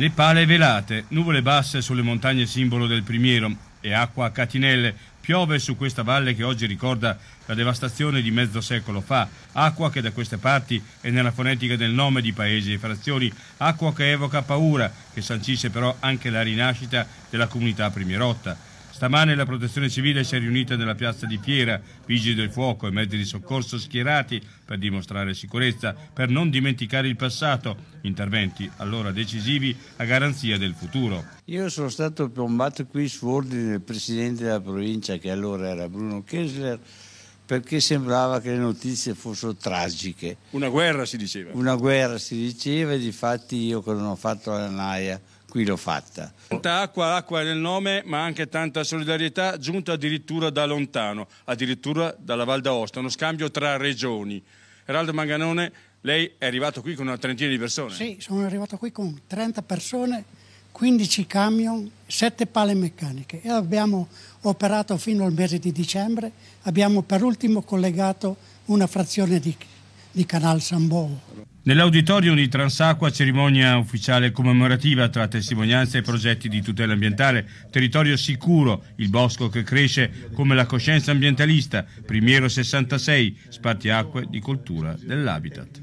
Le pale velate, nuvole basse sulle montagne simbolo del primiero e acqua a catinelle, piove su questa valle che oggi ricorda la devastazione di mezzo secolo fa, acqua che da queste parti è nella fonetica del nome di paesi e frazioni, acqua che evoca paura, che sancisce però anche la rinascita della comunità primierotta Stamane la protezione civile si è riunita nella piazza di Fiera, vigili del fuoco e mezzi di soccorso schierati per dimostrare sicurezza, per non dimenticare il passato, interventi allora decisivi a garanzia del futuro. Io sono stato piombato qui su ordine del presidente della provincia, che allora era Bruno Kessler, perché sembrava che le notizie fossero tragiche. Una guerra si diceva. Una guerra si diceva e di fatti io che non ho fatto la NAIA qui l'ho fatta. Tanta acqua, acqua nel nome, ma anche tanta solidarietà giunta addirittura da lontano, addirittura dalla Val d'Aosta, uno scambio tra regioni. Eraldo Manganone, lei è arrivato qui con una trentina di persone? Sì, sono arrivato qui con 30 persone, 15 camion, 7 pale meccaniche e abbiamo operato fino al mese di dicembre. Abbiamo per ultimo collegato una frazione di, di Canal Bovo. Nell'auditorium di Transacqua cerimonia ufficiale commemorativa tra testimonianze e progetti di tutela ambientale, territorio sicuro, il bosco che cresce come la coscienza ambientalista, primiero 66, spartiacque di coltura dell'habitat.